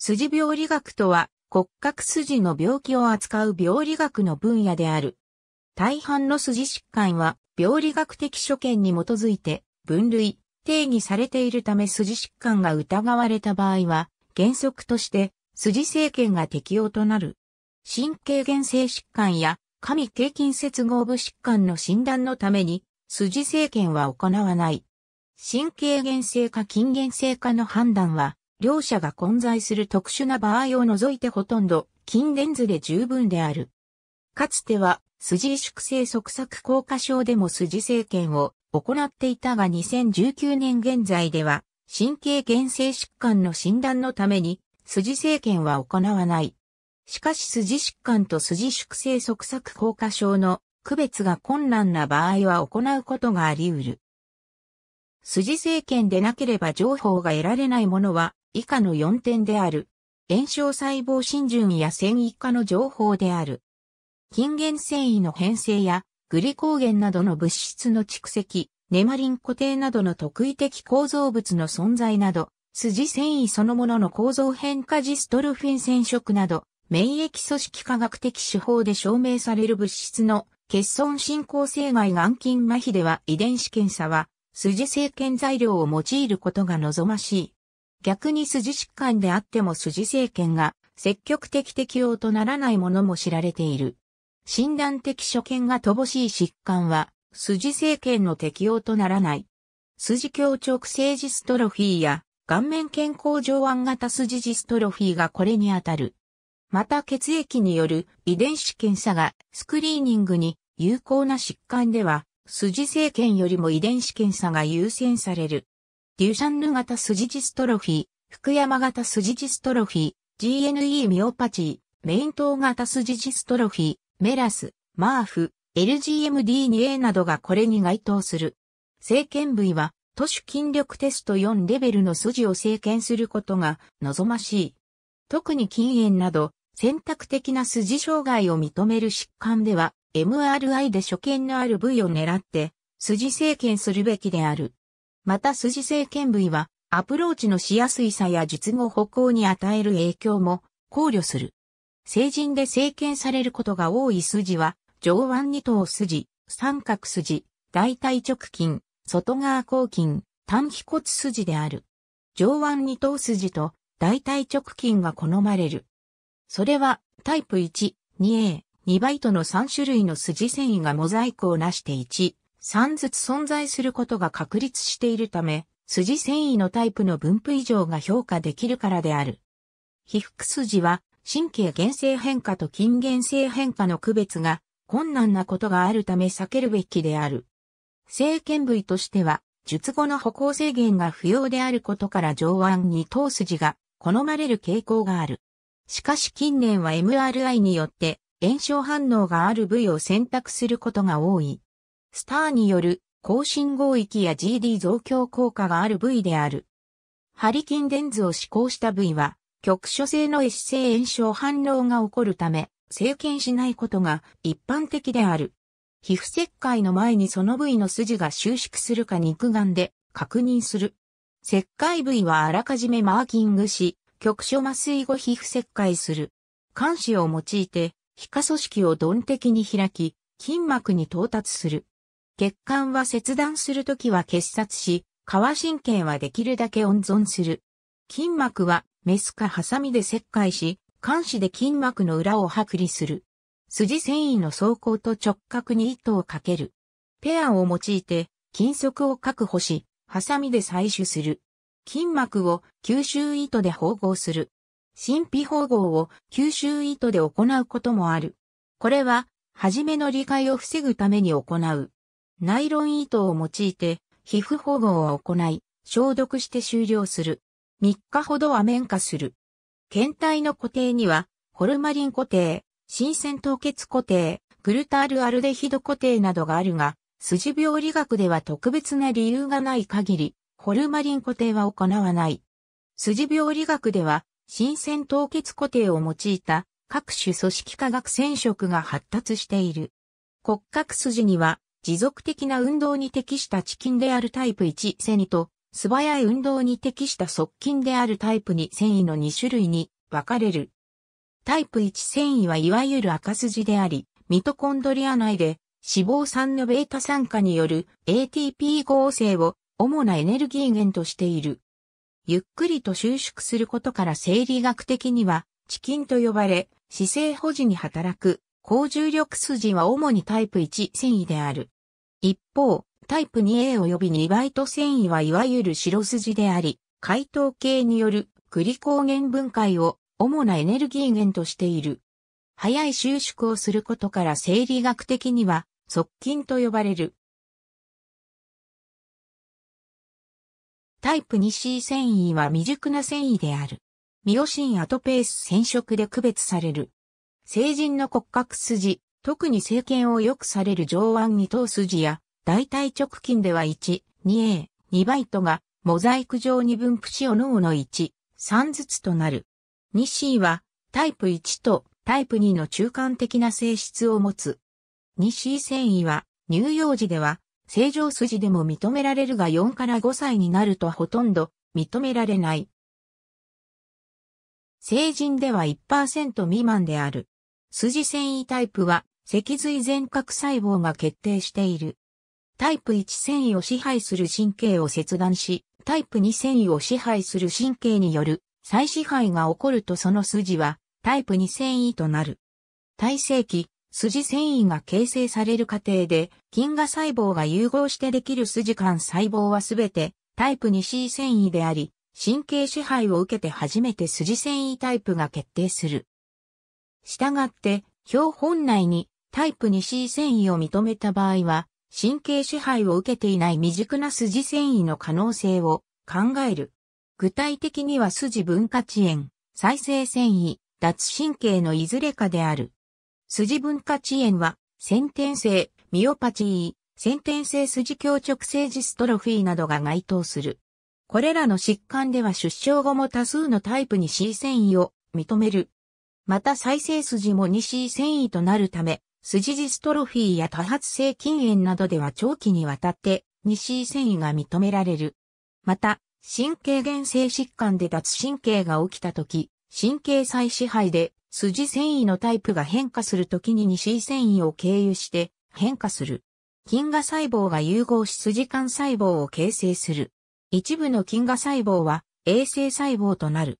筋病理学とは骨格筋の病気を扱う病理学の分野である。大半の筋疾患は病理学的所見に基づいて分類、定義されているため筋疾患が疑われた場合は原則として筋政権が適用となる。神経原性疾患や神経筋接合部疾患の診断のために筋政権は行わない。神経原性か筋原性かの判断は両者が混在する特殊な場合を除いてほとんど筋電図で十分である。かつては筋萎縮性側索硬化症でも筋政権を行っていたが2019年現在では神経原性疾患の診断のために筋政権は行わない。しかし筋疾患と筋縮性側索硬化症の区別が困難な場合は行うことがあり得る。筋政権でなければ情報が得られないものは以下の4点である。炎症細胞浸潤や繊維化の情報である。筋原繊維の変性やグリコーゲンなどの物質の蓄積、ネマリン固定などの特異的構造物の存在など、筋繊維そのものの構造変化ジストルフィン染色など、免疫組織科学的手法で証明される物質の欠損進行性外眼筋麻痺では遺伝子検査は筋性検材料を用いることが望ましい。逆に筋疾患であっても筋政権が積極的適応とならないものも知られている。診断的所見が乏しい疾患は、筋政権の適用とならない。筋強直性ジストロフィーや顔面健康上腕型筋ジストロフィーがこれにあたる。また血液による遺伝子検査がスクリーニングに有効な疾患では筋性検よりも遺伝子検査が優先される。デュシャンヌ型筋ジストロフィ、ー、福山型筋ジストロフィ、ー、GNE ミオパチー、メイン糖型筋ジストロフィ、ー、メラス、マーフ、LGMD2A などがこれに該当する。政権部位は、都市筋力テスト4レベルの筋を政権することが望ましい。特に禁煙など、選択的な筋障害を認める疾患では、MRI で所見のある部位を狙って、筋政権するべきである。また筋性見部位は、アプローチのしやすいさや術後歩行に与える影響も考慮する。成人で生形されることが多い筋は、上腕二頭筋、三角筋、大腿直筋、外側後筋、短皮骨筋である。上腕二頭筋と大腿直筋が好まれる。それはタイプ1、2A、2バイトの3種類の筋繊維がモザイクをなして1、3ずつ存在することが確立しているため、筋繊維のタイプの分布異常が評価できるからである。皮膚筋は神経原性変化と筋原性変化の区別が困難なことがあるため避けるべきである。性腱部位としては、術後の歩行制限が不要であることから上腕に頭筋が好まれる傾向がある。しかし近年は MRI によって炎症反応がある部位を選択することが多い。スターによる更新合域や GD 増強効果がある部位である。ハリキンレンズを施行した部位は、局所性の壊性炎症反応が起こるため、成形しないことが一般的である。皮膚切開の前にその部位の筋が収縮するか肉眼で確認する。切開部位はあらかじめマーキングし、局所麻酔後皮膚切開する。監視を用いて、皮下組織を鈍的に開き、筋膜に到達する。血管は切断するときは結殺し、皮神経はできるだけ温存する。筋膜はメスかハサミで切開し、監視で筋膜の裏を剥離する。筋繊維の走行と直角に糸をかける。ペアを用いて、筋束を確保し、ハサミで採取する。筋膜を吸収糸で縫合する。神秘縫合を吸収糸で行うこともある。これは、はじめの理解を防ぐために行う。ナイロン糸を用いて、皮膚保護を行い、消毒して終了する。3日ほどは免化する。検体の固定には、ホルマリン固定、新鮮凍結固定、グルタールアルデヒド固定などがあるが、筋病理学では特別な理由がない限り、ホルマリン固定は行わない。筋病理学では、新鮮凍結固定を用いた各種組織化学染色が発達している。骨格筋には持続的な運動に適したチキンであるタイプ1セニと、素早い運動に適した側近であるタイプ2繊維の2種類に分かれる。タイプ1繊維はいわゆる赤筋であり、ミトコンドリア内で脂肪酸の β 酸化による ATP 合成を主なエネルギー源としている。ゆっくりと収縮することから生理学的には、チキンと呼ばれ、姿勢保持に働く、高重力筋は主にタイプ1繊維である。一方、タイプ 2A 及び2バイト繊維はいわゆる白筋であり、解糖系によるグリコーゲン分解を主なエネルギー源としている。早い収縮をすることから生理学的には側近と呼ばれる。タイプ 2C 繊維は未熟な繊維である。ミオシンアトペース染色で区別される。成人の骨格筋、特に政権を良くされる上腕二頭筋や、大腿直筋では1、2A、2バイトが、モザイク状に分布しおのおの1、3ずつとなる。2C は、タイプ1とタイプ2の中間的な性質を持つ。2C 繊維は、乳幼児では、正常筋でも認められるが4から5歳になるとほとんど認められない。成人では1%未満である。筋繊維タイプは、脊髄全核細胞が決定している。タイプ1繊維を支配する神経を切断し、タイプ2繊維を支配する神経による再支配が起こるとその筋はタイプ2繊維となる。体性期、筋繊維が形成される過程で、筋芽細胞が融合してできる筋間細胞はすべてタイプ 2C 繊維であり、神経支配を受けて初めて筋繊維タイプが決定する。従って、表本内にタイプ 2C 繊維を認めた場合は、神経支配を受けていない未熟な筋繊維の可能性を考える。具体的には筋分割炎、再生繊維、脱神経のいずれかである。筋分割炎は、先天性、ミオパチー、先天性筋強直性ジストロフィーなどが該当する。これらの疾患では出生後も多数のタイプに C 繊維を認めるまた再生筋も西位繊維となるため、筋ジストロフィーや多発性筋炎などでは長期にわたって西位繊維が認められる。また、神経原性疾患で脱神経が起きた時、神経再支配で筋繊維のタイプが変化する時に西位繊維を経由して変化する。筋芽細胞が融合し筋幹細胞を形成する。一部の筋芽細胞は衛生細胞となる。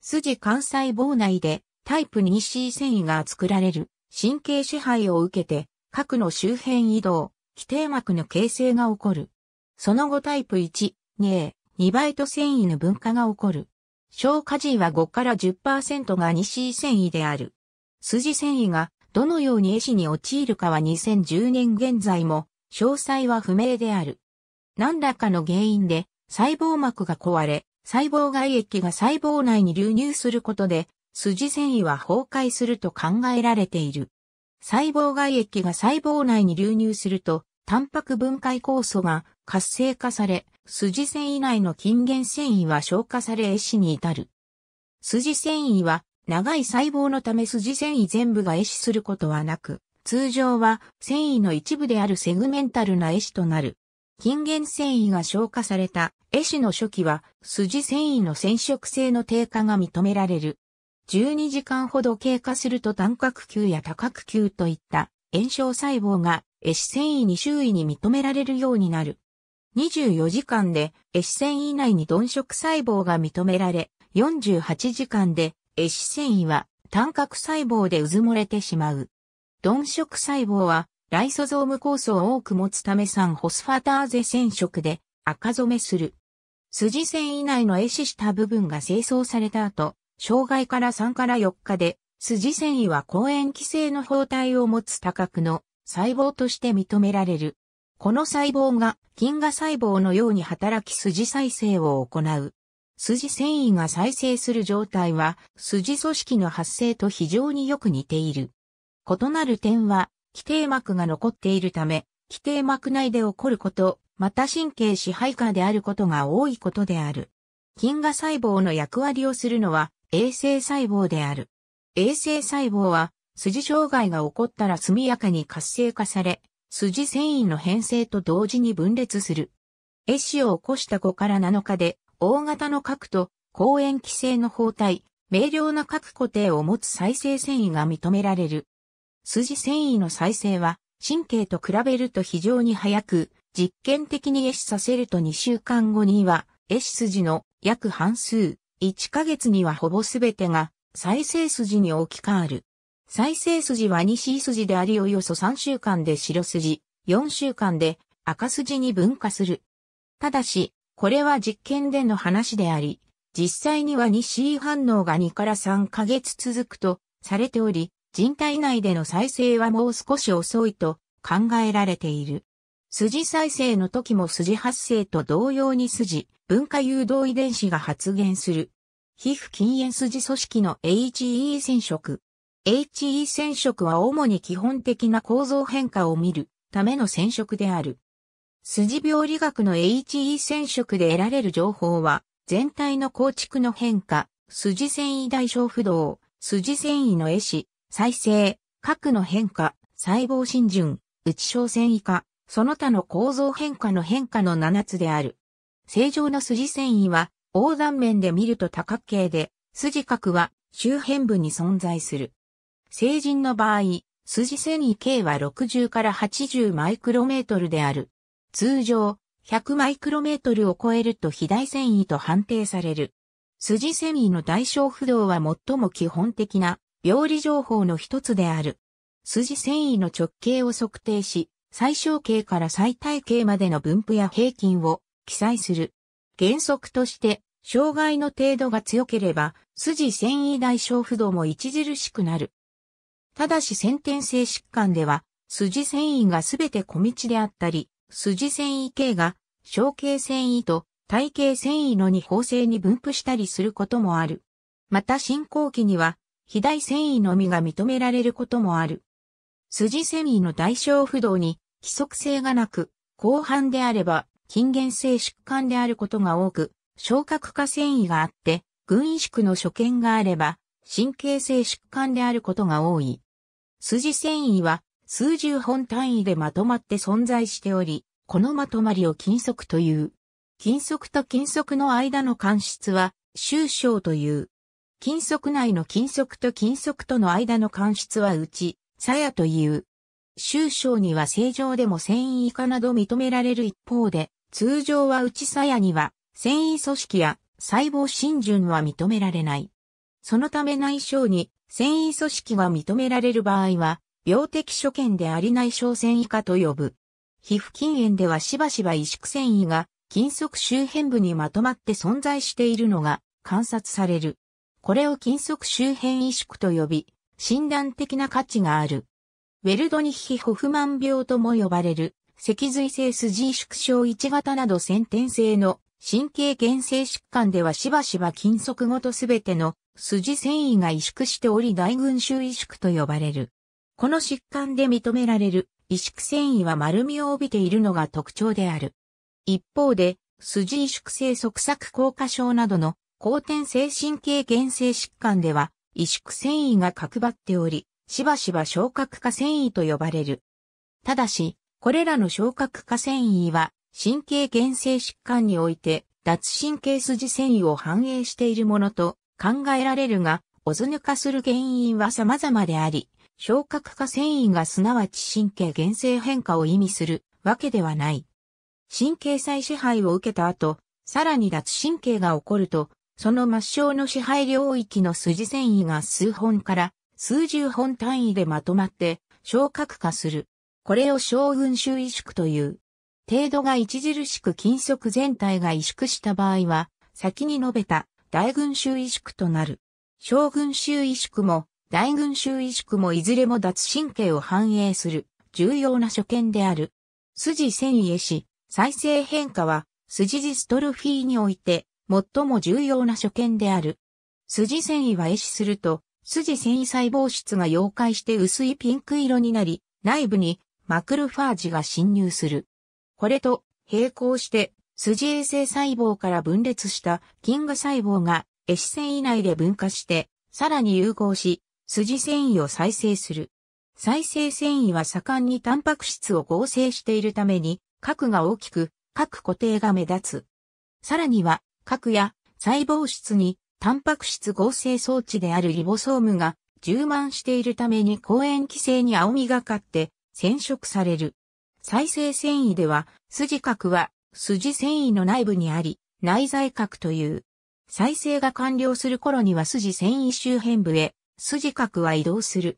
筋幹細胞内でタイプ 2C 繊維が作られる神経支配を受けて、核の周辺移動、基底膜の形成が起こる。その後タイプ1、2A、2バイト繊維の分化が起こる。消化時は5から10%が 2C 繊維である。筋繊維がどのように絵師に陥るかは2010年現在も詳細は不明である。何らかの原因で細胞膜が壊れ、細胞外液が細胞内に流入することで筋繊維は崩壊すると考えられている。細胞外液が細胞内に流入すると、タンパク分解酵素が活性化され、筋繊維内の筋原繊維は消化され壊死に至る。筋繊維は長い細胞のため筋繊維全部が壊死することはなく、通常は繊維の一部であるセグメンタルな壊死となる。筋原繊維が消化された壊死の初期は筋繊維の染色性の低下が認められる。12時間ほど経過すると単角球や多角球といった炎症細胞が壊死繊維に周囲に認められるようになる。24時間で壊死繊維内に鈍色細胞が認められ、48時間で壊死繊維は単角細胞でうずもれてしまう。鈍色細胞はライソゾーム酵素を多く持つため酸ホスファターゼ染色で赤染めする。筋繊維内の壊死した部分が清掃された後、障害から3から4日で、筋繊維は抗塩規制の包帯を持つ多角の細胞として認められる。この細胞が菌芽細胞のように働き筋再生を行う。筋繊維が再生する状態は筋組織の発生と非常によく似ている。異なる点は、規定膜が残っているため、規定膜内で起こること、また神経支配下であることが多いことである。菌芽細胞の役割をするのは、衛生細胞である。衛生細胞は、筋障害が起こったら速やかに活性化され、筋繊維の変性と同時に分裂する。壊死を起こした5から7日で、大型の核と抗塩規制の包帯、明瞭な核固定を持つ再生繊維が認められる。筋繊維の再生は、神経と比べると非常に早く、実験的に壊死させると2週間後には、壊死筋の約半数、1ヶ月にはほぼすべてが再生筋に置き換わる。再生筋は西筋でありおよそ3週間で白筋、4週間で赤筋に分化する。ただし、これは実験での話であり、実際には西反応が2から3ヶ月続くとされており、人体内での再生はもう少し遅いと考えられている。筋再生の時も筋発生と同様に筋、分化誘導遺伝子が発現する。皮膚禁煙筋組織の HE 染色。HE 染色は主に基本的な構造変化を見るための染色である。筋病理学の HE 染色で得られる情報は、全体の構築の変化、筋繊維代償不動、筋繊維の絵師、再生、核の変化、細胞浸潤、内小繊維化、その他の構造変化の変化の7つである。正常な筋繊維は、横断面で見ると多角形で、筋角は周辺部に存在する。成人の場合、筋繊維径は60から80マイクロメートルである。通常、100マイクロメートルを超えると肥大繊維と判定される。筋繊維の代償不動は最も基本的な病理情報の一つである。筋繊維の直径を測定し、最小径から最大径までの分布や平均を記載する。原則として、障害の程度が強ければ、筋繊維代償不動も著しくなる。ただし先天性疾患では、筋繊維がすべて小道であったり、筋繊維系が、小径繊維と体系繊維の二方性に分布したりすることもある。また進行期には、肥大繊維のみが認められることもある。筋繊維の代償不動に規則性がなく、広範であれば筋原性疾患であることが多く、消格化繊維があって、群萎縮の所見があれば、神経性疾患であることが多い。筋繊維は数十本単位でまとまって存在しており、このまとまりを筋足という。筋足と筋足の間の間質は、周小という。筋足内の筋足と筋足との間の間質は内、鞘という。周小には正常でも繊維化など認められる一方で、通常は内鞘には、繊維組織や細胞浸潤は認められない。そのため内障に繊維組織が認められる場合は、病的所見であり内症繊維化と呼ぶ。皮膚筋炎ではしばしば萎縮繊維が筋側周辺部にまとまって存在しているのが観察される。これを筋側周辺萎縮と呼び、診断的な価値がある。ウェルドニヒ・ホフマン病とも呼ばれる脊髄性筋萎縮症1型など先天性の神経原性疾患ではしばしば筋側ごとすべての筋繊維が萎縮しており大群衆萎縮と呼ばれる。この疾患で認められる萎縮繊維は丸みを帯びているのが特徴である。一方で、筋萎縮性側索硬化症などの後天性神経原性疾患では萎縮繊維が角張っており、しばしば昇格化繊維と呼ばれる。ただし、これらの消化化繊維は神経原性疾患において脱神経筋繊維を反映しているものと考えられるが、オズヌ化する原因は様々であり、消化化繊維がすなわち神経原性変化を意味するわけではない。神経再支配を受けた後、さらに脱神経が起こると、その末梢の支配領域の筋繊維が数本から数十本単位でまとまって、昇格化する。これを将軍州萎縮という。程度が著しく金属全体が萎縮した場合は、先に述べた大群衆萎縮となる。小群衆萎縮も大群衆萎縮もいずれも脱神経を反映する重要な所見である。筋繊維へし、再生変化は筋ジストルフィーにおいて最も重要な所見である。筋繊維は壊死すると、筋繊維細胞質が溶解して薄いピンク色になり、内部にマクルファージが侵入する。これと並行して、筋衛生細胞から分裂した菌芽細胞がエシ線以内で分化して、さらに融合し、筋繊維を再生する。再生繊維は盛んにタンパク質を合成しているために、核が大きく、核固定が目立つ。さらには、核や細胞質にタンパク質合成装置であるリボソームが充満しているために抗塩規制に青みがかって染色される。再生繊維では、筋核は筋繊維の内部にあり、内在核という。再生が完了する頃には筋繊維周辺部へ、筋核は移動する。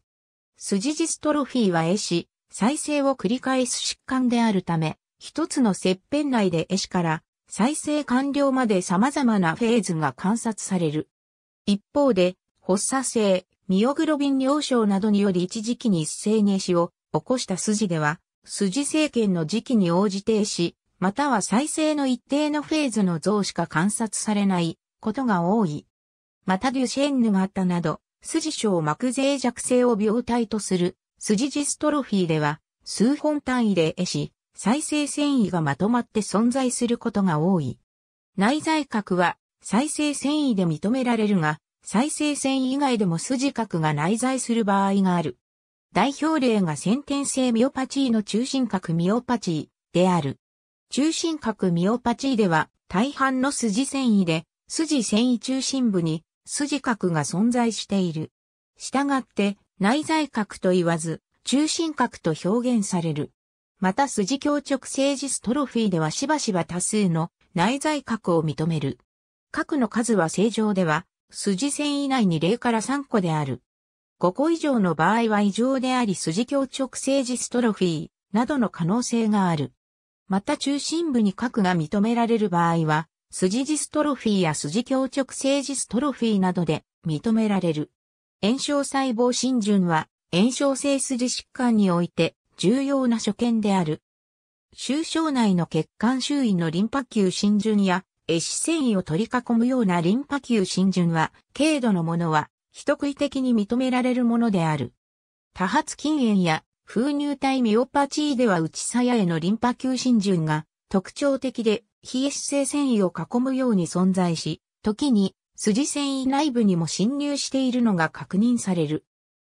筋ジストロフィーは絵師、再生を繰り返す疾患であるため、一つの切片内で絵師から再生完了まで様々なフェーズが観察される。一方で、発作性、ミオグロビン尿症などにより一時期に一斉に死を起こした筋では、筋政権の時期に応じ停止、または再生の一定のフェーズの像しか観察されないことが多い。またデュシェンヌ型など、筋症膜脆弱性を病態とする筋ジストロフィーでは、数本単位で得し、再生繊維がまとまって存在することが多い。内在核は再生繊維で認められるが、再生繊維以外でも筋核が内在する場合がある。代表例が先天性ミオパチーの中心核ミオパチーである。中心核ミオパチーでは大半の筋繊維で筋繊維中心部に筋核が存在している。したがって内在核と言わず中心核と表現される。また筋強直性ジストロフィーではしばしば多数の内在核を認める。核の数は正常では筋繊維内に0から3個である。5個以上の場合は異常であり筋強直性ジストロフィーなどの可能性がある。また中心部に核が認められる場合は、筋ジストロフィーや筋強直性ジストロフィーなどで認められる。炎症細胞浸潤は炎症性筋疾患において重要な所見である。周小内の血管周囲のリンパ球浸潤や、エシ繊維を取り囲むようなリンパ球浸潤は、軽度のものは人食い的に認められるものである。多発禁煙や封入体ミオパチーでは内鞘へのリンパ球浸潤が特徴的で非エ性繊維を囲むように存在し、時に筋繊維内部にも侵入しているのが確認される。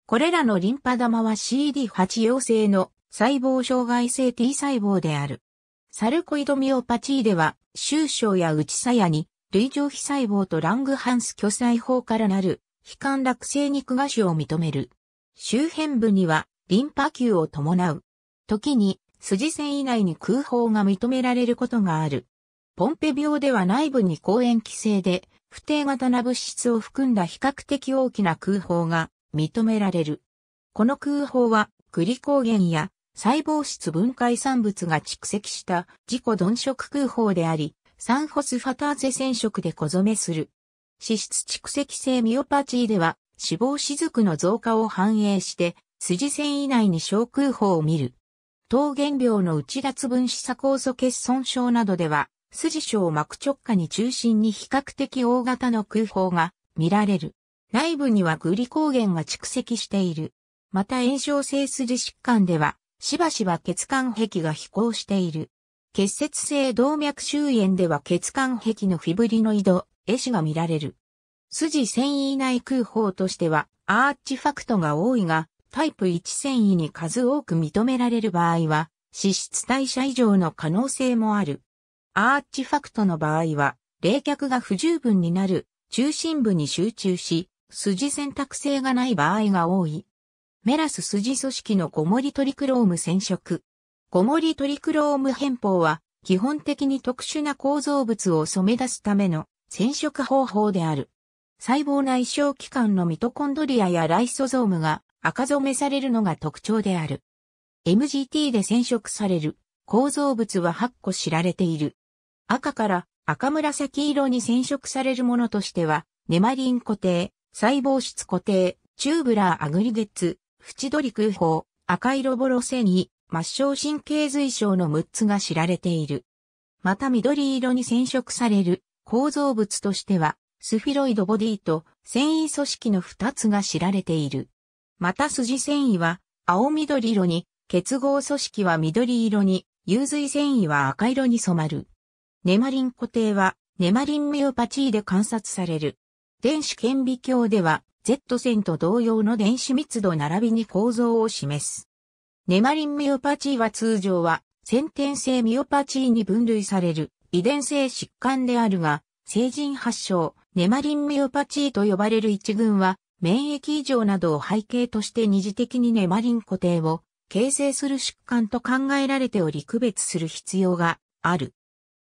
これらのリンパ玉は CD8 陽性の細胞障害性 T 細胞である。サルコイドミオパチーでは、周章や内鞘に、類上皮細胞とラングハンス巨細胞からなる悲観落成肉芽腫を認める。周辺部にはリンパ球を伴う。時に筋線以内に空砲が認められることがある。ポンペ病では内部に抗塩規制で不定型な物質を含んだ比較的大きな空砲が認められる。この空砲はグリコーゲンや細胞質分解産物が蓄積した自己鈍色空砲であり、サンホスファターゼ染色で小染めする。脂質蓄積性ミオパチーでは、脂肪雫の増加を反映して、筋線以内に小空砲を見る。糖原病の内脱分子鎖酵素欠損症などでは、筋症膜直下に中心に比較的大型の空砲が見られる。内部にはグリコーゲンが蓄積している。また炎症性筋疾患では、しばしば血管壁が飛行している。結節性動脈周炎では血管壁のフィブリノイド、絵師が見られる。筋繊維内空砲としてはアーチファクトが多いが、タイプ1繊維に数多く認められる場合は、脂質代謝異常の可能性もある。アーチファクトの場合は、冷却が不十分になる、中心部に集中し、筋選択性がない場合が多い。メラス筋組織のゴモリトリクローム染色。ゴモリトリクローム変法は、基本的に特殊な構造物を染め出すための染色方法である。細胞内小器官のミトコンドリアやライソゾームが赤染めされるのが特徴である。MGT で染色される構造物は8個知られている。赤から赤紫色に染色されるものとしては、ネマリン固定、細胞質固定、チューブラーアグリゲッツ、縁取り空砲、赤色ボロニー、末梢神経髄症の6つが知られている。また緑色に染色される構造物としては、スフィロイドボディと繊維組織の2つが知られている。また筋繊維は青緑色に、結合組織は緑色に、融髄繊維は赤色に染まる。ネマリン固定はネマリンミオパチーで観察される。電子顕微鏡では Z 線と同様の電子密度並びに構造を示す。ネマリンミオパチーは通常は先天性ミオパチーに分類される。遺伝性疾患であるが、成人発症、ネマリンミオパチーと呼ばれる一群は、免疫異常などを背景として二次的にネマリン固定を形成する疾患と考えられており区別する必要がある。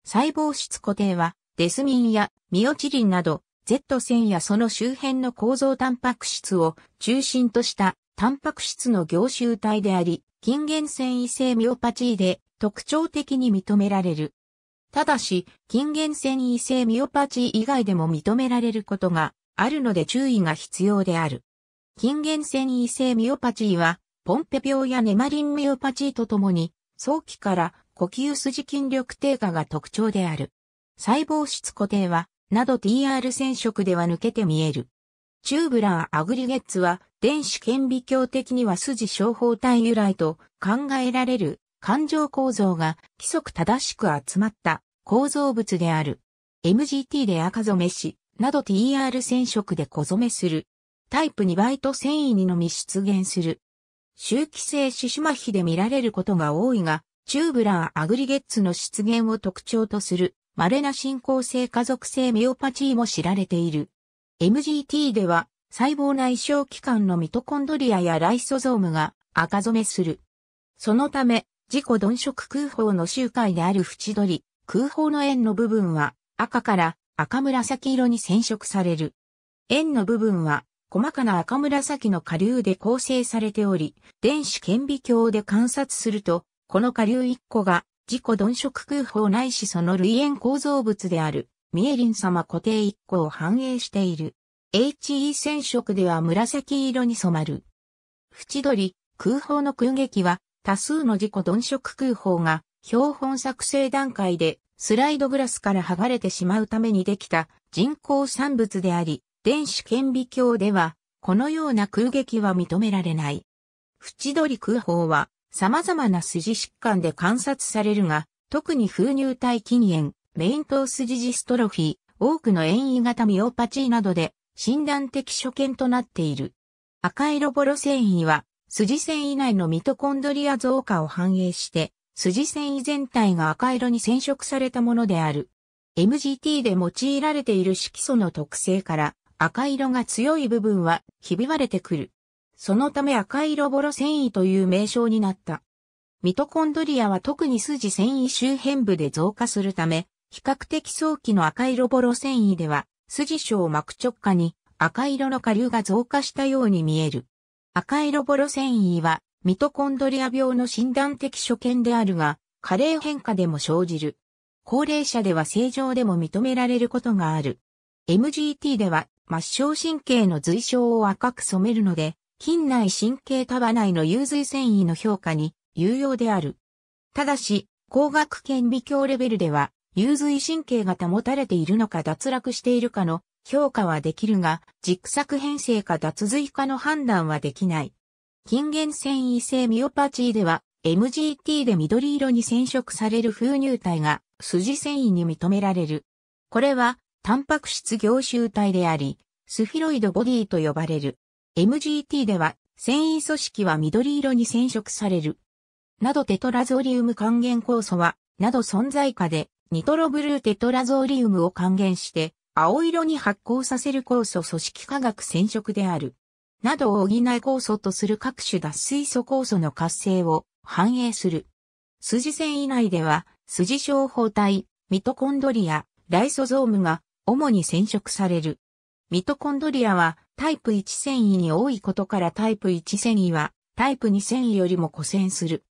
細胞質固定は、デスミンやミオチリンなど、Z 線やその周辺の構造タンパク質を中心としたタンパク質の凝集体であり、筋原繊維性ミオパチーで特徴的に認められる。ただし、筋源線異性ミオパチー以外でも認められることがあるので注意が必要である。筋源線異性ミオパチーは、ポンペ病やネマリンミオパチーとともに、早期から呼吸筋筋力低下が特徴である。細胞質固定は、など TR 染色では抜けて見える。チューブラーアグリゲッツは、電子顕微鏡的には筋小胞体由来と考えられる感情構造が規則正しく集まった構造物である。MGT で赤染めし、など TR 染色で小染めする。タイプ2バイト繊維にのみ出現する。周期性シ種麻痺で見られることが多いが、チューブラーアグリゲッツの出現を特徴とする、稀な進行性家族性ミオパチーも知られている。MGT では、細胞内小器官のミトコンドリアやライソゾームが赤染めする。そのため、自己鈍色空砲の周回である縁取り、空砲の円の部分は赤から赤紫色に染色される。円の部分は細かな赤紫の下流で構成されており、電子顕微鏡で観察すると、この下流1個が自己鈍色空砲ないしその類縁構造物である、ミエリン様固定1個を反映している。HE 染色では紫色に染まる。縁取り、空砲の空撃は多数の事故鈍色空砲が標本作成段階でスライドグラスから剥がれてしまうためにできた人工産物であり、電子顕微鏡ではこのような空撃は認められない。縁取り空砲は様々な筋疾患で観察されるが、特に風乳体筋炎、メイントー筋ジストロフィー、多くの遠位型ミオパチーなどで診断的所見となっている。赤色ボロ繊維は筋線以内のミトコンドリア増加を反映して、筋繊維全体が赤色に染色されたものである。MGT で用いられている色素の特性から赤色が強い部分はひび割れてくる。そのため赤色ボロ繊維という名称になった。ミトコンドリアは特に筋繊維周辺部で増加するため、比較的早期の赤色ボロ繊維では筋小膜直下に赤色の下流が増加したように見える。赤色ボロ繊維はミトコンドリア病の診断的所見であるが、加齢変化でも生じる。高齢者では正常でも認められることがある。MGT では末梢神経の髄鞘を赤く染めるので、近内神経束内の有髄繊維の評価に有用である。ただし、光学顕微鏡レベルでは、有髄神経が保たれているのか脱落しているかの評価はできるが、軸作編成か脱髄かの判断はできない。近原繊維性ミオパチーでは、MGT で緑色に染色される風乳体が筋繊維に認められる。これは、タンパク質凝集体であり、スフィロイドボディと呼ばれる。MGT では、繊維組織は緑色に染色される。などテトラゾリウム還元酵素は、など存在下で、ニトロブルーテトラゾリウムを還元して、青色に発光させる酵素組織化学染色である。などを補い酵素とする各種脱水素酵素の活性を反映する。筋線以内では、筋小胞体、ミトコンドリア、ライソゾームが主に染色される。ミトコンドリアはタイプ1繊維に多いことからタイプ1繊維はタイプ2繊維よりも固染する。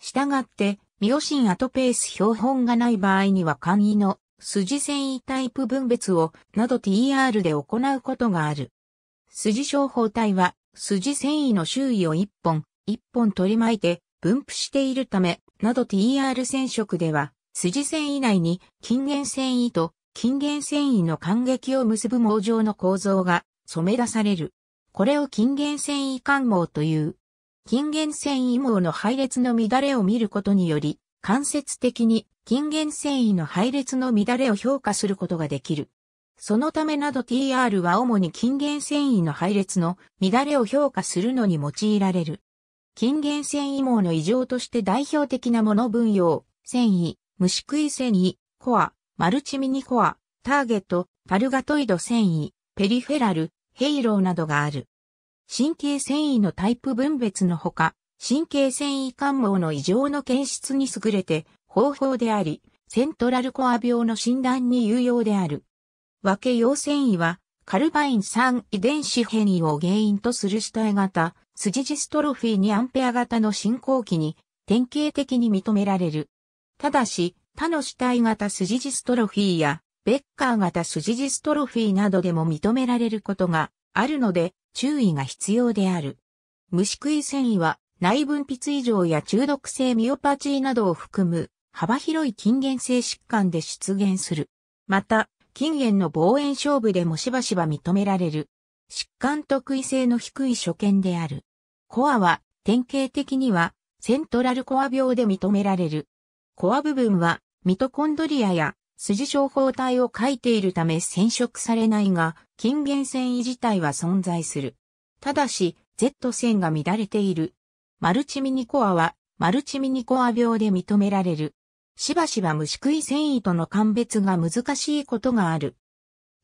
したがって、ミオシンアトペース標本がない場合には簡易の筋繊維タイプ分別をなど TR で行うことがある。筋小胞体は筋繊維の周囲を一本、一本取り巻いて分布しているため、など TR 染色では筋繊維内に筋原繊維と筋原繊維の間隙を結ぶ網状の構造が染め出される。これを筋原繊維間網という。筋原繊維網の配列の乱れを見ることにより、間接的に筋原繊維の配列の乱れを評価することができる。そのためなど TR は主に筋原繊維の配列の乱れを評価するのに用いられる。筋原繊維網の異常として代表的なもの分用、繊維、虫食い繊維、コア、マルチミニコア、ターゲット、パルガトイド繊維、ペリフェラル、ヘイローなどがある。神経繊維のタイプ分別のほか、神経繊維感毛の異常の検出に優れて方法であり、セントラルコア病の診断に有用である。分け用繊維は、カルバイン3遺伝子変異を原因とする主体型、スジジストロフィーにアンペア型の進行期に典型的に認められる。ただし、他の主体型スジジストロフィーや、ベッカー型スジジストロフィーなどでも認められることがあるので、注意が必要である。虫食い繊維は内分泌異常や中毒性ミオパチーなどを含む幅広い筋原性疾患で出現する。また、筋原の望遠勝負でもしばしば認められる。疾患特異性の低い所見である。コアは典型的にはセントラルコア病で認められる。コア部分はミトコンドリアや筋小胞体を書いているため染色されないが、筋原繊維自体は存在する。ただし、Z 線が乱れているマルチミニコアは、マルチミニコア病で認められる。しばしば虫食い繊維との鑑別が難しいことがある。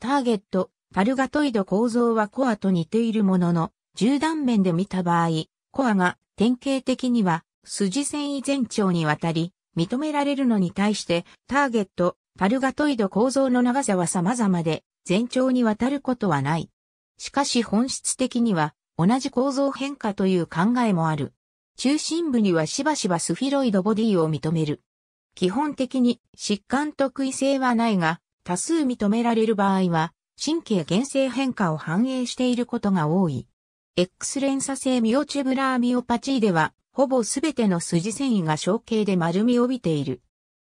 ターゲット、パルガトイド構造はコアと似ているものの、縦断面で見た場合、コアが典型的には筋繊維全長にわたり認められるのに対してターゲット、パルガトイド構造の長さは様々で全長にわたることはない。しかし本質的には同じ構造変化という考えもある。中心部にはしばしばスフィロイドボディを認める。基本的に疾患特異性はないが、多数認められる場合は、神経原性変化を反映していることが多い。X 連鎖性ミオチュブラーミオパチーでは、ほぼすべての筋繊維が小径で丸みを帯びている。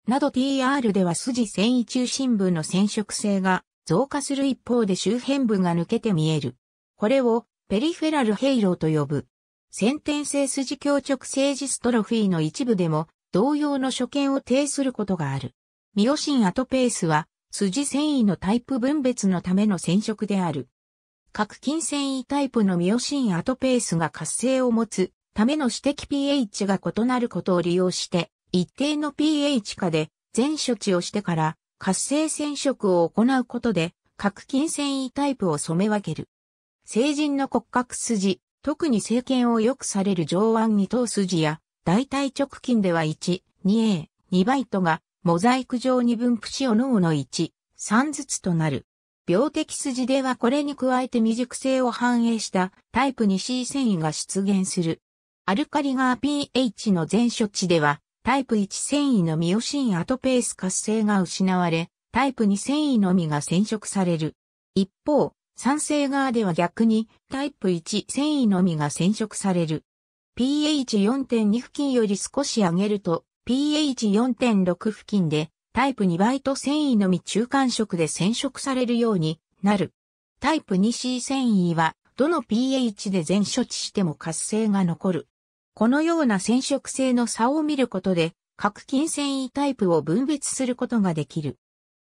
など TR では筋繊維中心部の染色性が増加する一方で周辺部が抜けて見える。これをペリフェラルヘイローと呼ぶ。先天性筋強直性ジストロフィーの一部でも同様の所見を呈することがある。ミオシンアトペースは筋繊維のタイプ分別のための染色である。核筋繊維タイプのミオシンアトペースが活性を持つための指摘 pH が異なることを利用して一定の pH 下で全処置をしてから活性染色を行うことで核筋繊維タイプを染め分ける。成人の骨格筋、特に政権を良くされる上腕二頭筋や、大腿直筋では1、2A、2バイトが、モザイク状に分布しおのおの1、3ずつとなる。病的筋ではこれに加えて未熟性を反映したタイプ 2C 繊維が出現する。アルカリガー pH の前処置では、タイプ1繊維のミオシンアトペース活性が失われ、タイプ2繊維のみが染色される。一方、酸性側では逆にタイプ1繊維のみが染色される。pH4.2 付近より少し上げると pH4.6 付近でタイプ2バイト繊維のみ中間色で染色されるようになる。タイプ 2C 繊維はどの pH で全処置しても活性が残る。このような染色性の差を見ることで、核筋繊維タイプを分別することができる。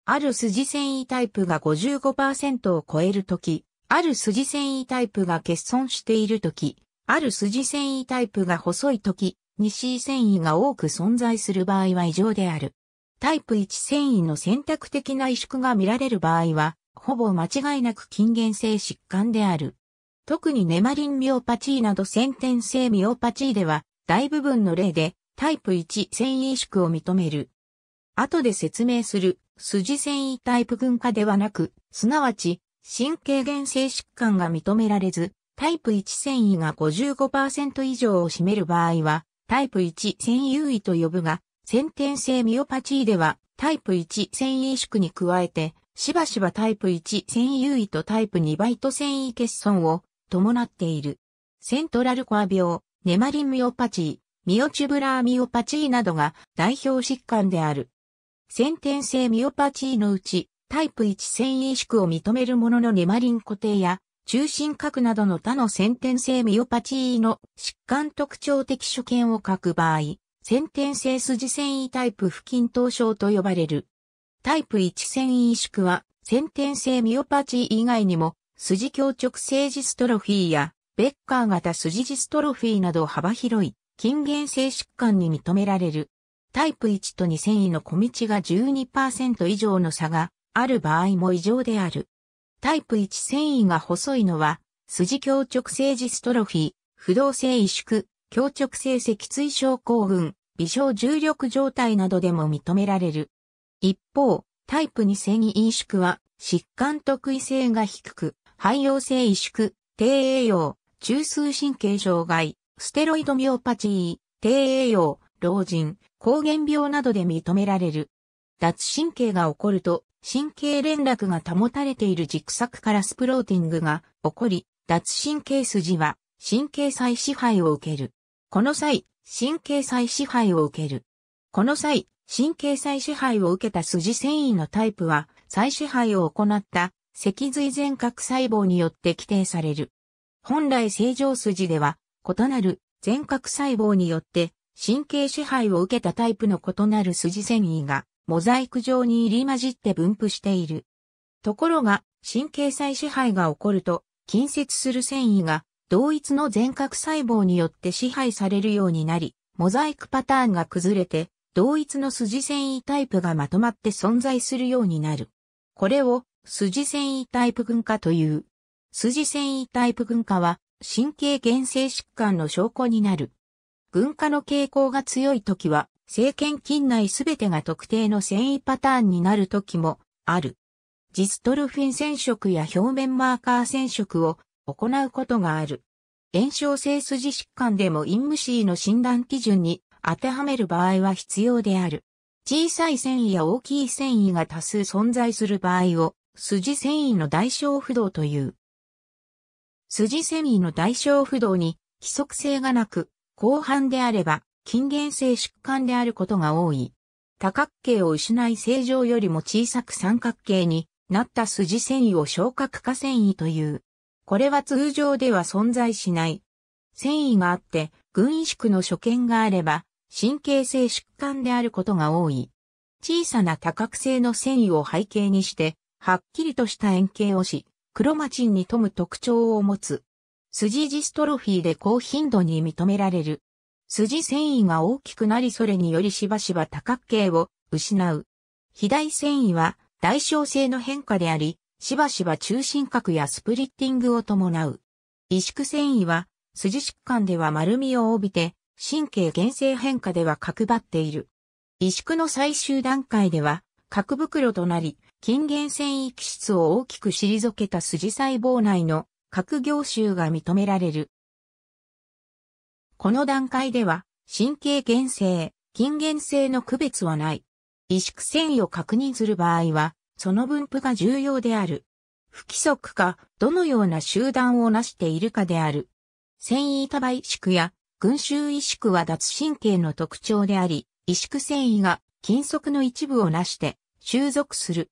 ある筋繊維タイプが55%を超えるとき、ある筋繊維タイプが欠損しているとき、ある筋繊維タイプが細いとき、西繊維が多く存在する場合は異常である。タイプ1繊維の選択的な萎縮が見られる場合は、ほぼ間違いなく筋原性疾患である。特にネマリンミオパチーなど先天性ミオパチーでは、大部分の例でタイプ1繊維萎縮を認める。後で説明する筋繊維タイプ群化ではなく、すなわち、神経原性疾患が認められず、タイプ1繊維が55%以上を占める場合は、タイプ1繊維優位と呼ぶが、先天性ミオパチーでは、タイプ1繊維萎縮に加えて、しばしばタイプ1繊維優位とタイプ2バイト繊維欠損を伴っている。セントラルコア病、ネマリンミオパチー、ミオチュブラーミオパチーなどが代表疾患である。先天性ミオパチーのうち、タイプ1繊維縮を認めるもののネマリン固定や、中心核などの他の先天性ミオパチーの疾患特徴的所見を書く場合、先天性筋繊維タイプ不均等症と呼ばれる。タイプ1繊維縮は、先天性ミオパチー以外にも、筋強直性ジストロフィーや、ベッカー型筋ジストロフィーなど幅広い、筋原性疾患に認められる。タイプ1と2繊維の小道が12%以上の差がある場合も異常である。タイプ1繊維が細いのは、筋強直性ジストロフィー、不動性萎縮、強直性脊椎症候群、微小重力状態などでも認められる。一方、タイプ2繊維萎縮は、疾患特異性が低く、汎用性萎縮、低栄養、中枢神経障害、ステロイドミオパチー、低栄養、老人、膠原病などで認められる。脱神経が起こると、神経連絡が保たれている軸索からスプローティングが起こり、脱神経筋は神経再支配を受ける。この際、神経再支配を受ける。この際、神経再支配を受けた筋繊維のタイプは、再支配を行った脊髄全角細胞によって規定される。本来正常筋では、異なる全角細胞によって神経支配を受けたタイプの異なる筋繊維がモザイク状に入り混じって分布している。ところが、神経細支配が起こると、近接する繊維が同一の全角細胞によって支配されるようになり、モザイクパターンが崩れて、同一の筋繊維タイプがまとまって存在するようになる。これを筋繊維タイプ群化という。筋繊維タイプ群化は神経原性疾患の証拠になる。群化の傾向が強い時は、政権近内すべてが特定の繊維パターンになる時もある。ジストルフィン染色や表面マーカー染色を行うことがある。炎症性筋疾患でもインムシーの診断基準に当てはめる場合は必要である。小さい繊維や大きい繊維が多数存在する場合を筋繊維の代償不動という。筋繊維の代償不動に規則性がなく、後半であれば、近現性疾患であることが多い。多角形を失い正常よりも小さく三角形になった筋繊維を昇格化繊維という。これは通常では存在しない。繊維があって、群意識の所見があれば、神経性疾患であることが多い。小さな多角性の繊維を背景にして、はっきりとした円形をし、クロマチンに富む特徴を持つ。筋ジストロフィーで高頻度に認められる。筋繊維が大きくなりそれによりしばしば多角形を失う。肥大繊維は代償性の変化であり、しばしば中心角やスプリッティングを伴う。萎縮繊維は筋疾患では丸みを帯びて、神経原性変化では角張っている。萎縮の最終段階では、角袋となり、筋原繊維基質を大きく退けた筋細胞内の各業種が認められる。この段階では、神経原性、筋原性の区別はない。萎縮繊維を確認する場合は、その分布が重要である。不規則か、どのような集団を成しているかである。繊維束萎縮や群衆萎縮は脱神経の特徴であり、萎縮繊維が筋束の一部を成して収束する。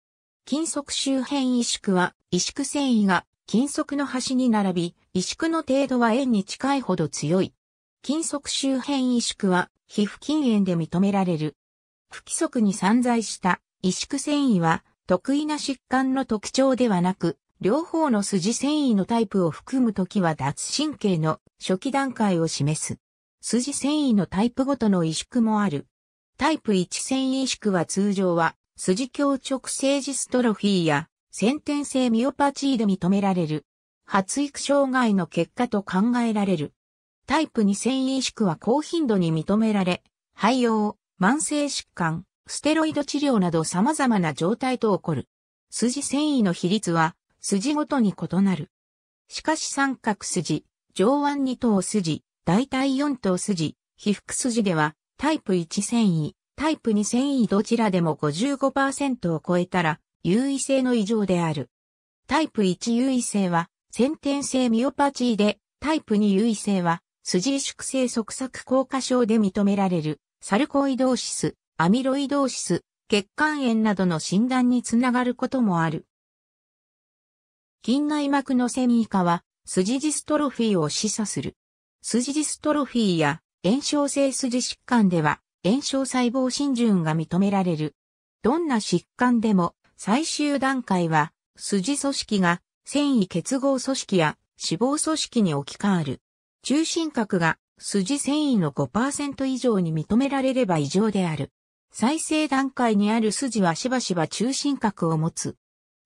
筋束周辺萎縮は萎縮繊維が金属の端に並び、萎縮の程度は円に近いほど強い。金属周辺萎縮は、皮膚筋炎で認められる。不規則に散在した萎縮繊維は、得意な疾患の特徴ではなく、両方の筋繊維のタイプを含むときは脱神経の初期段階を示す。筋繊維のタイプごとの萎縮もある。タイプ1繊維萎縮は通常は、筋強直性ジストロフィーや先天性ミオパチーで認められる。発育障害の結果と考えられる。タイプ2繊維萎縮は高頻度に認められ、肺用、慢性疾患、ステロイド治療など様々な状態と起こる。筋繊維の比率は、筋ごとに異なる。しかし三角筋、上腕二頭筋、大体四頭筋、皮腹筋では、タイプ1繊維、タイプ2繊維どちらでも55%を超えたら、優位性の異常である。タイプ1優位性は、先天性ミオパチーで、タイプ2優位性は、筋萎縮性側索硬化症で認められる、サルコイドーシス、アミロイドーシス、血管炎などの診断につながることもある。筋内膜のミ維化は、筋ジストロフィーを示唆する。筋ジストロフィーや炎症性筋疾患では炎症細胞浸潤が認められる。どんな疾患でも最終段階は、筋組織が繊維結合組織や脂肪組織に置き換わる。中心核が筋繊維の5%以上に認められれば異常である。再生段階にある筋はしばしば中心核を持つ。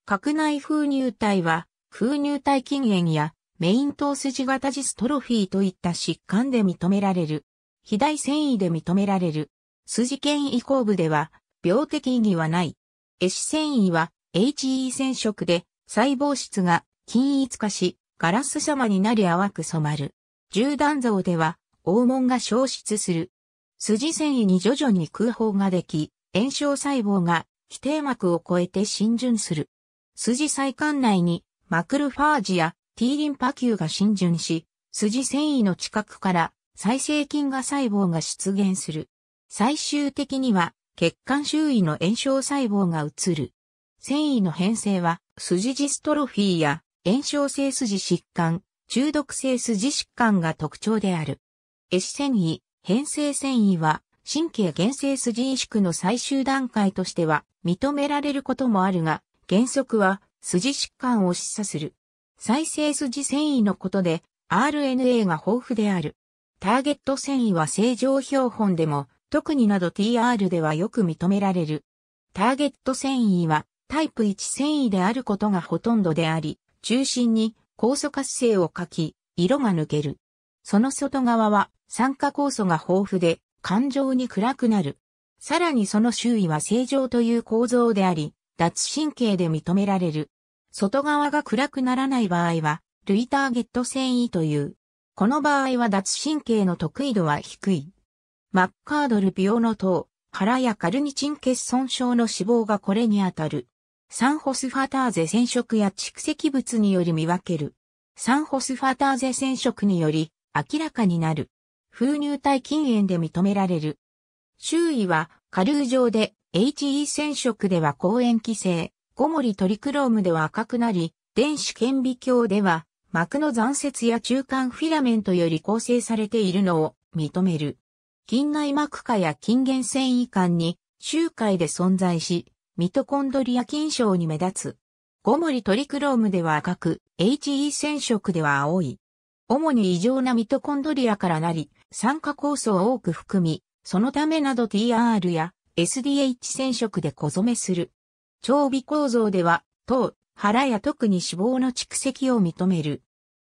核内封入体は、封入体禁煙やメイント筋型ジストロフィーといった疾患で認められる。肥大繊維で認められる。筋腱移行部では、病的意義はない。エシ繊維は HE 染色で細胞質が均一化し、ガラス様になり淡く染まる。縦断像では黄門が消失する。筋繊維に徐々に空砲ができ、炎症細胞が基底膜を越えて浸潤する。筋細管内にマクルファージや T リンパ球が浸潤し、筋繊維の近くから再生菌が細胞が出現する。最終的には血管周囲の炎症細胞が移る。繊維の変性は、筋ジストロフィーや炎症性筋疾患、中毒性筋疾患が特徴である。エシ繊維、変性繊維は、神経原性筋萎縮の最終段階としては認められることもあるが、原則は筋疾患を示唆する。再生筋繊維のことで RNA が豊富である。ターゲット繊維は正常標本でも特になど TR ではよく認められる。ターゲット繊維はタイプ1繊維であることがほとんどであり、中心に酵素活性を欠き、色が抜ける。その外側は酸化酵素が豊富で、感情に暗くなる。さらにその周囲は正常という構造であり、脱神経で認められる。外側が暗くならない場合は、類ターゲット繊維という。この場合は脱神経の得意度は低い。マッカードル病の糖、腹やカルニチン欠損症の死亡がこれにあたる。サンホスファターゼ染色や蓄積物により見分ける。サンホスファターゼ染色により明らかになる。風乳体禁煙で認められる。周囲は、カルー状で、HE 染色では抗炎規制、ゴモリトリクロームでは赤くなり、電子顕微鏡では、膜の残雪や中間フィラメントより構成されているのを認める。近内膜下や近原繊維間に周回で存在し、ミトコンドリア菌症に目立つ。ゴモリトリクロームでは赤く、HE 染色では青い。主に異常なミトコンドリアからなり、酸化酵素を多く含み、そのためなど TR や SDH 染色で小染めする。腸微構造では、糖、腹や特に脂肪の蓄積を認める。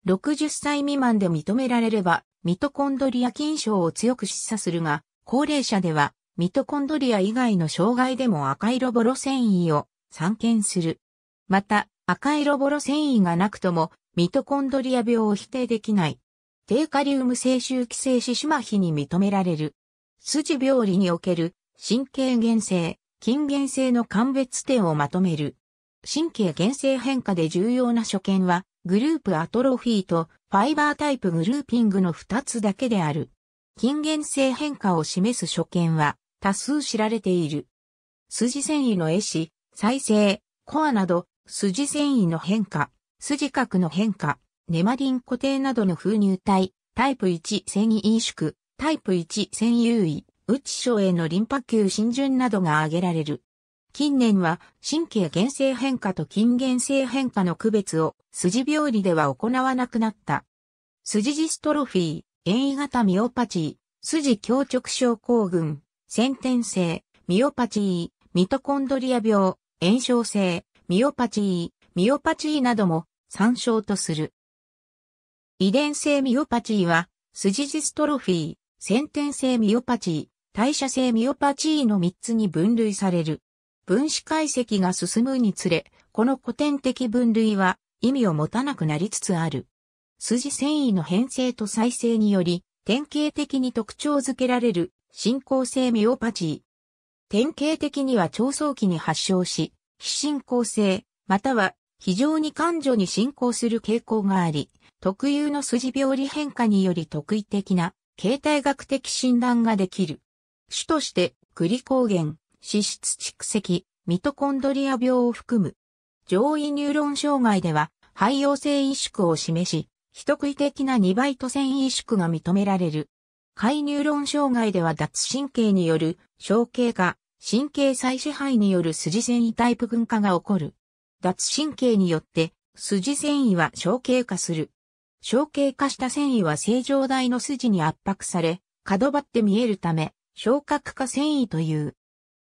60歳未満で認められれば、ミトコンドリア筋症を強く示唆するが、高齢者では、ミトコンドリア以外の障害でも赤色ボロ繊維を散見する。また、赤色ボロ繊維がなくとも、ミトコンドリア病を否定できない。低カリウム性周期性四種麻痺に認められる。筋病理における神経原性、筋原性の鑑別点をまとめる。神経原性変化で重要な所見は、グループアトロフィーとファイバータイプグルーピングの2つだけである。近現性変化を示す所見は多数知られている。筋繊維の絵師、再生、コアなど、筋繊維の変化、筋核の変化、ネマリン固定などの封入体、タイプ1繊維飲縮、タイプ1繊維優位、内症へのリンパ球浸潤などが挙げられる。近年は神経原性変化と筋原性変化の区別を筋病理では行わなくなった。筋ジストロフィー、遠位型ミオパチー、筋強直症候群、先天性、ミオパチー、ミトコンドリア病、炎症性、ミオパチー、ミオパチーなども参照とする。遺伝性ミオパチーは、筋ジストロフィー、先天性ミオパチー、代謝性ミオパチーの3つに分類される。分子解析が進むにつれ、この古典的分類は意味を持たなくなりつつある。筋繊維の変性と再生により、典型的に特徴づけられる進行性ミオパチー。典型的には長早期に発症し、非進行性、または非常に感情に進行する傾向があり、特有の筋病理変化により特異的な形態学的診断ができる。主として、グリコーゲン、脂質蓄積、ミトコンドリア病を含む。上位ニューロン障害では、肺陽性萎縮を示し、一食い的な2倍と維萎縮が認められる。肺ニューロン障害では脱神経による小経化、神経再支配による筋繊維タイプ群化が起こる。脱神経によって筋繊維は小経化する。小経化した繊維は正常大の筋に圧迫され、角張って見えるため、小角化繊維という。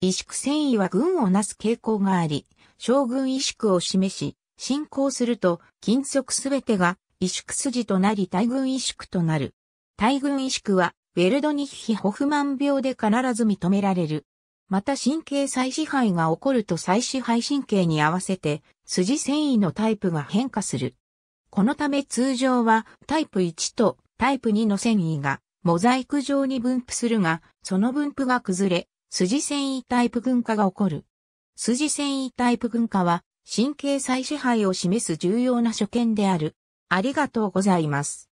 萎縮繊維は群をなす傾向があり、将軍萎縮を示し、進行すると、金属すべてが萎縮筋となり大軍萎縮となる。大軍萎縮は、ウェルドニッヒ・ホフマン病で必ず認められる。また神経再支配が起こると再支配神経に合わせて、筋繊維のタイプが変化する。このため通常はタイプ1とタイプ2の繊維がモザイク状に分布するが、その分布が崩れ、筋繊維タイプ群化が起こる。筋繊維タイプ群化は神経再支配を示す重要な所見である。ありがとうございます。